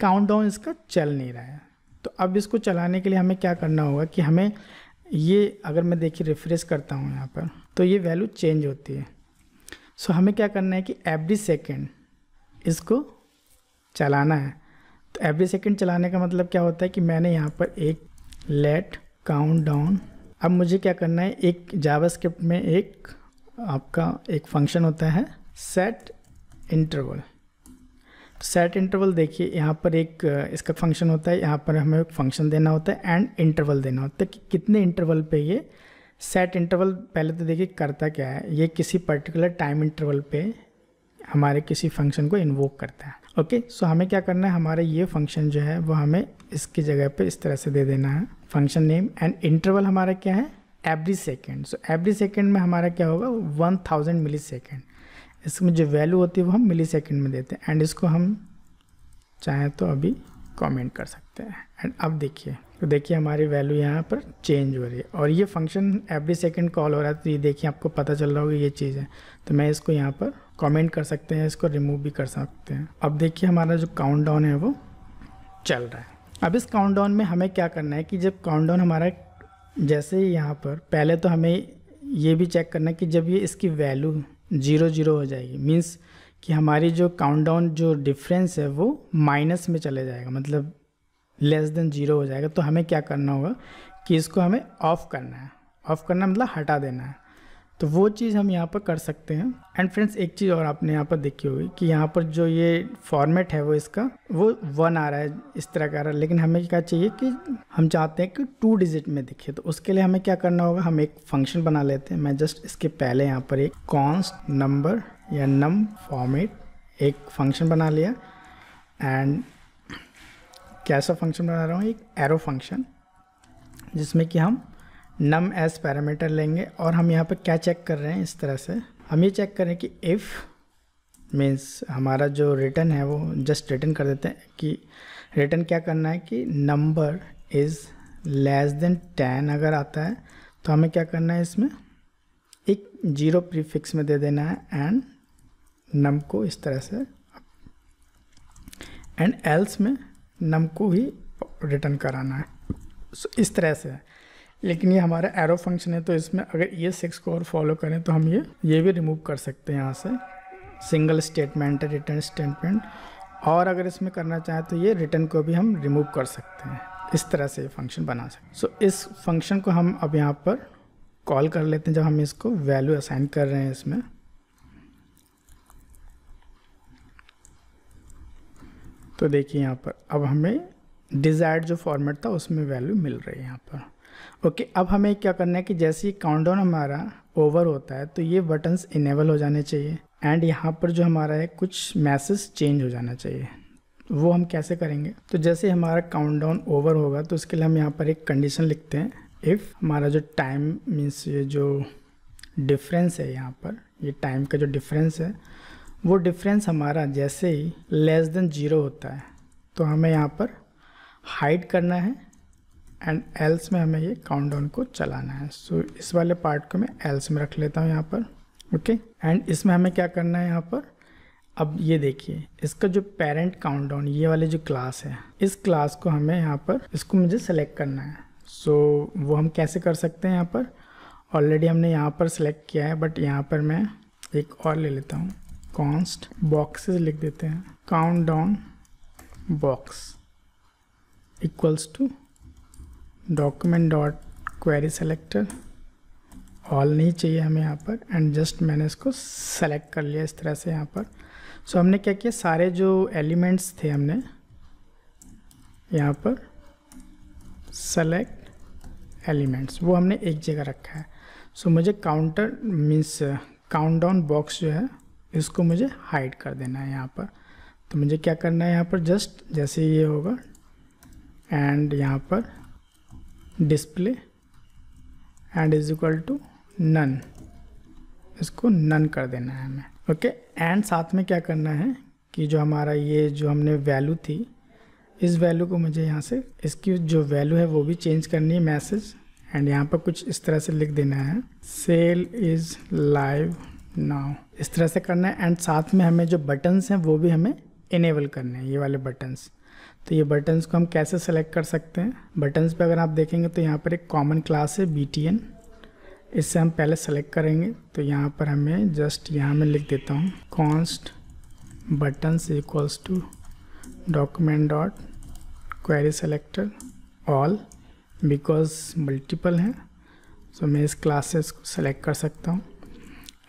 काउंटडाउन इसका चल नहीं रहा है तो अब इसको चलाने के लिए हमें क्या करना होगा कि हमें ये अगर मैं देखिए रिफ्रेश करता हूँ यहाँ पर तो ये वैल्यू चेंज होती है सो हमें क्या करना है कि एवरी सेकेंड इसको चलाना है तो एवरी सेकेंड चलाने का मतलब क्या होता है कि मैंने यहाँ पर एक लेट काउंट डाउन अब मुझे क्या करना है एक जावा में एक आपका एक फंक्शन होता है सेट इंटरवल सेट इंटरवल देखिए यहाँ पर एक इसका फंक्शन होता है यहाँ पर हमें एक फंक्शन देना होता है एंड इंटरवल देना होता है तो कि कितने इंटरवल पे ये सेट इंटरवल पहले तो देखिए करता क्या है ये किसी पर्टिकुलर टाइम इंटरवल पे हमारे किसी फंक्शन को इन्वोक करता है ओके सो हमें क्या करना है हमारे ये फंक्शन जो है वो हमें इसकी जगह पर इस तरह से दे देना है फंक्शन नेम एंड इंटरवल हमारा क्या है every second so every second में हमारा क्या होगा वन थाउजेंड मिली सेकेंड इसमें जो वैल्यू होती है वो हम मिली सेकेंड में देते हैं एंड इसको हम चाहें तो अभी कमेंट कर सकते हैं एंड अब देखिए तो देखिए हमारी वैल्यू यहाँ पर चेंज हो रही है और ये फंक्शन एवरी सेकेंड कॉल हो रहा है तो ये देखिए आपको पता चल रहा होगा ये चीज़ है तो मैं इसको यहाँ पर कमेंट कर सकते हैं इसको रिमूव भी कर सकते हैं अब देखिए हमारा जो काउंट डाउन है वो चल रहा है अब इस काउंट डाउन में हमें क्या करना है कि जब काउंट डाउन हमारा जैसे यहाँ पर पहले तो हमें ये भी चेक करना कि जब ये इसकी वैल्यू ज़ीरो ज़ीरो हो जाएगी मीन्स कि हमारी जो काउंटडाउन जो डिफरेंस है वो माइनस में चले जाएगा मतलब लेस देन ज़ीरो हो जाएगा तो हमें क्या करना होगा कि इसको हमें ऑफ़ करना है ऑफ़ करना मतलब हटा देना है तो वो चीज़ हम यहाँ पर कर सकते हैं एंड फ्रेंड्स एक चीज़ और आपने यहाँ पर देखी होगी कि यहाँ पर जो ये फॉर्मेट है वो इसका वो वन आ रहा है इस तरह का आ रहा है लेकिन हमें क्या चाहिए कि हम चाहते हैं कि टू डिजिट में दिखे तो उसके लिए हमें क्या करना होगा हम एक फंक्शन बना लेते हैं मैं जस्ट इसके पहले यहाँ पर एक कॉन्स नंबर या नम फॉर्मेट एक फंक्शन बना लिया एंड कैसा फंक्शन बना रहा हूँ एक एरो फंक्शन जिसमें कि हम नम एस पैरामीटर लेंगे और हम यहाँ पर क्या चेक कर रहे हैं इस तरह से हम ये चेक करें कि इफ़ मीन्स हमारा जो रिटर्न है वो जस्ट रिटर्न कर देते हैं कि रिटर्न क्या करना है कि number is less than ten अगर आता है तो हमें क्या करना है इसमें एक जीरो प्रीफिक्स में दे देना है एंड नम को इस तरह से एंड एल्स में नम को ही रिटर्न कराना है सो so, इस तरह से है लेकिन ये हमारा एरो फंक्शन है तो इसमें अगर ये सिक्स को और फॉलो करें तो हम ये ये भी रिमूव कर सकते हैं यहाँ से सिंगल स्टेटमेंट है रिटर्न स्टेटमेंट और अगर इसमें करना चाहें तो ये रिटर्न को भी हम रिमूव कर सकते हैं इस तरह से ये फंक्शन बना सकते सो so, इस फंक्शन को हम अब यहाँ पर कॉल कर लेते हैं जब हम इसको वैल्यू असाइन कर रहे हैं इसमें तो देखिए यहाँ पर अब हमें डिज़ायर्ड जो फॉर्मेट था उसमें वैल्यू मिल रही है यहाँ पर ओके अब हमें क्या करना है कि जैसे ही काउंटडाउन हमारा ओवर होता है तो ये बटन्स इनेबल हो जाने चाहिए एंड यहाँ पर जो हमारा है कुछ मैसेज चेंज हो जाना चाहिए वो हम कैसे करेंगे तो जैसे हमारा काउंटडाउन ओवर होगा तो उसके लिए हम यहाँ पर एक कंडीशन लिखते हैं इफ़ हमारा जो टाइम मीन्स ये जो डिफरेंस है यहाँ पर ये टाइम का जो डिफरेंस है वो डिफरेंस हमारा जैसे ही लेस देन ज़ीरो होता है तो हमें यहाँ पर हाइड करना है एंड एल्स में हमें ये काउंटडाउन को चलाना है सो so, इस वाले पार्ट को मैं एल्स में रख लेता हूँ यहाँ पर ओके okay? एंड इसमें हमें क्या करना है यहाँ पर अब ये देखिए इसका जो पेरेंट काउंटडाउन ये वाले जो क्लास है इस क्लास को हमें यहाँ पर इसको मुझे सेलेक्ट करना है सो so, वो हम कैसे कर सकते हैं यहाँ पर ऑलरेडी हमने यहाँ पर सेलेक्ट किया है बट यहाँ पर मैं एक और ले लेता हूँ कॉन्स्ट बॉक्सेस लिख देते हैं count down box equals to document dot query selector all नहीं चाहिए हमें यहाँ पर एंड जस्ट मैंने इसको सेलेक्ट कर लिया इस तरह से यहाँ पर सो so, हमने क्या किया सारे जो एलिमेंट्स थे हमने यहाँ पर सेलेक्ट एलिमेंट्स वो हमने एक जगह रखा है सो so, मुझे counter means count down box जो है इसको मुझे हाइड कर देना है यहाँ पर तो मुझे क्या करना है यहाँ पर जस्ट जैसे ये होगा एंड यहाँ पर display and is equal to none इसको नन कर देना है हमें ओके एंड साथ में क्या करना है कि जो हमारा ये जो हमने वैल्यू थी इस वैल्यू को मुझे यहाँ से इसकी जो वैल्यू है वो भी चेंज करनी है मैसेज एंड यहाँ पर कुछ इस तरह से लिख देना है सेल इज़ लाइव नाउ इस तरह से करना है एंड साथ में हमें जो बटन्स हैं वो भी हमें इनेबल करने हैं ये वाले बटन्स तो ये बटन्स को हम कैसे सेलेक्ट कर सकते हैं बटन्स पे अगर आप देखेंगे तो यहाँ पर एक कॉमन क्लास है बी इससे हम पहले सेलेक्ट करेंगे तो यहाँ पर हमें जस्ट यहाँ में लिख देता हूँ const buttons equals to document dot query selector all because multiple हैं सो मैं इस क्लासेस को सेलेक्ट कर सकता हूँ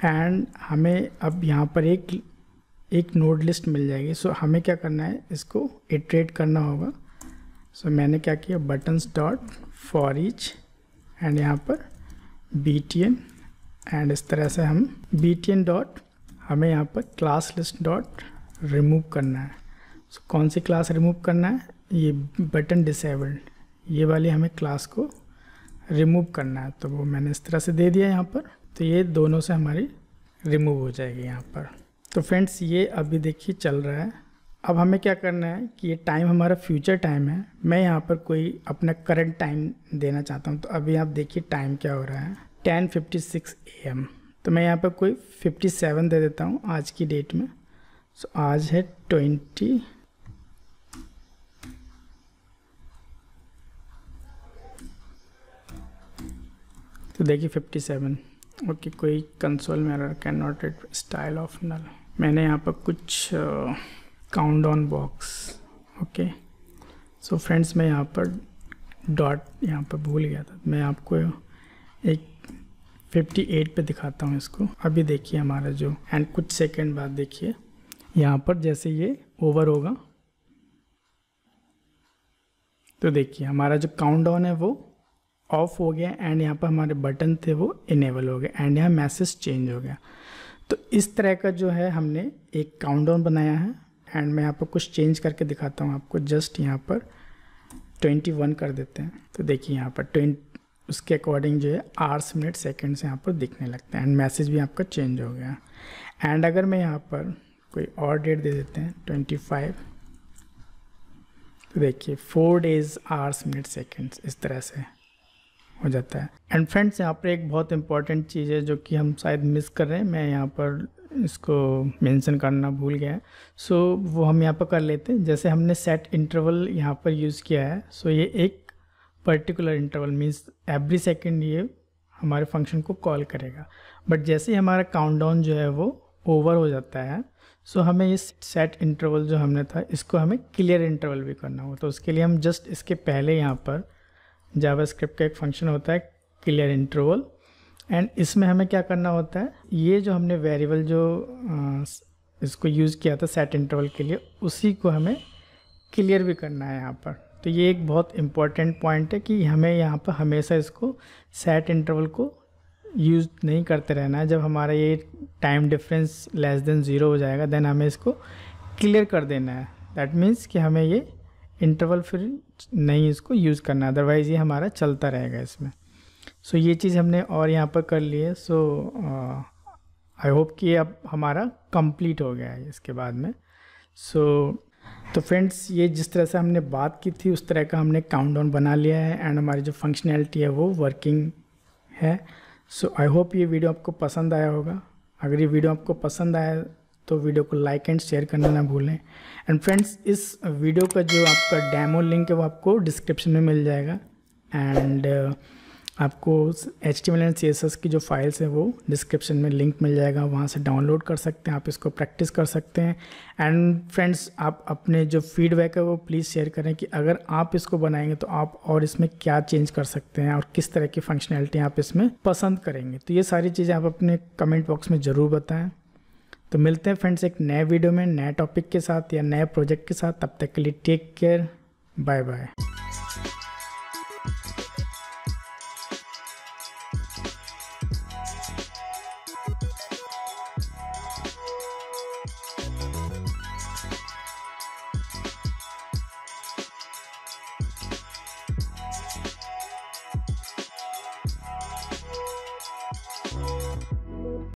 एंड हमें अब यहाँ पर एक एक नोड लिस्ट मिल जाएगी सो so, हमें क्या करना है इसको इट्रेट करना होगा सो so, मैंने क्या किया buttons dot for each and यहाँ पर बी टी एन एंड इस तरह से हम बी टी एन डॉट हमें यहाँ पर क्लास लिस्ट डॉट रिमूव करना है सो so, कौन सी क्लास रिमूव करना है ये बटन डिसेबल्ड ये वाली हमें क्लास को रिमूव करना है तो वो मैंने इस तरह से दे दिया यहाँ पर तो ये दोनों से हमारी रिमूव हो जाएगी यहाँ पर तो फ्रेंड्स ये अभी देखिए चल रहा है अब हमें क्या करना है कि ये टाइम हमारा फ्यूचर टाइम है मैं यहाँ पर कोई अपना करंट टाइम देना चाहता हूँ तो अभी आप देखिए टाइम क्या हो रहा है ten fifty six A M तो मैं यहाँ पर कोई फिफ्टी सेवन दे देता हूँ आज की डेट में सो so, आज है ट्वेंटी तो देखिए 57 ओके okay, कोई कंसोल में can not style of null मैंने यहाँ पर कुछ count on box okay so friends मैं यहाँ पर डॉट यहाँ पर भूल गया था मैं आपको एक 58 पे दिखाता हूँ इसको अभी देखिए हमारा जो एंड कुछ सेकंड बाद देखिए यहाँ पर जैसे ये ओवर होगा तो देखिए हमारा जो काउंट डाउन है वो ऑफ हो गया एंड यहाँ पर हमारे बटन थे वो इनेबल हो गए एंड यहाँ मैसेज चेंज हो गया तो इस तरह का जो है हमने एक काउंटडाउन बनाया है एंड मैं आपको कुछ चेंज करके दिखाता हूँ आपको जस्ट यहाँ पर ट्वेंटी वन कर देते हैं तो देखिए यहाँ पर ट्वेंट उसके अकॉर्डिंग जो है आर्स मिनट सेकेंड्स यहाँ पर दिखने लगते हैं एंड मैसेज भी आपका चेंज हो गया एंड अगर मैं यहाँ पर कोई और डेट दे देते हैं ट्वेंटी फाइव तो देखिए four days hours minute seconds इस तरह से हो जाता है एंड फ्रेंड्स यहाँ पर एक बहुत इंपॉर्टेंट चीज़ है जो कि हम शायद मिस कर रहे हैं मैं यहाँ पर इसको मेंशन करना भूल गया सो so, वो हम यहाँ पर कर लेते हैं जैसे हमने सेट इंटरवल यहाँ पर यूज़ किया है सो so, ये एक particular interval means every second ये हमारे फंक्शन को कॉल करेगा बट जैसे ही हमारा काउंटडाउन जो है वो ओवर हो जाता है सो so, हमें ये सेट इंटरवल जो हमने था इसको हमें क्लियर इंटरवल भी करना हो तो उसके लिए हम जस्ट इसके पहले यहाँ पर जावास्क्रिप्ट का एक फंक्शन होता है क्लियर इंटरवल एंड इसमें हमें क्या करना होता है ये जो हमने वेरिएबल जो इसको यूज़ किया था सेट इंटरवल के लिए उसी को हमें क्लियर भी करना है यहाँ पर तो ये एक बहुत इम्पॉर्टेंट पॉइंट है कि हमें यहाँ पर हमेशा इसको सेट इंटरवल को यूज़ नहीं करते रहना है जब हमारा ये time difference less than zero हो जाएगा देन हमें इसको क्लियर कर देना है दैट मीन्स कि हमें ये इंटरवल फिर नहीं इसको यूज़ करना अदरवाइज़ ये हमारा चलता रहेगा इसमें सो so, ये चीज़ हमने और यहाँ पर कर ली है सो आई होप कि अब हमारा कंप्लीट हो गया है इसके बाद में सो so, तो फ्रेंड्स ये जिस तरह से हमने बात की थी उस तरह का हमने काउंट डाउन बना लिया है एंड हमारी जो फंक्शनैलिटी है वो वर्किंग है सो आई होप ये वीडियो आपको पसंद आया होगा अगर ये वीडियो आपको पसंद आया तो वीडियो को लाइक एंड शेयर करना ना भूलें एंड फ्रेंड्स इस वीडियो का जो आपका डैमो लिंक है वो आपको डिस्क्रिप्शन में मिल जाएगा एंड uh, आपको एच टी एंड सी की जो फाइल्स हैं वो डिस्क्रिप्शन में लिंक मिल जाएगा वहाँ से डाउनलोड कर सकते हैं आप इसको प्रैक्टिस कर सकते हैं एंड फ्रेंड्स आप अपने जो फीडबैक है वो प्लीज़ शेयर करें कि अगर आप इसको बनाएंगे तो आप और इसमें क्या चेंज कर सकते हैं और किस तरह की फंक्शनैलिटी आप इसमें पसंद करेंगे तो ये सारी चीज़ें आप अपने कमेंट बॉक्स में ज़रूर बताएँ तो मिलते हैं फ्रेंड्स एक नए वीडियो में नए टॉपिक के साथ या नए प्रोजेक्ट के साथ तब तक के लिए टेक केयर बाय बाय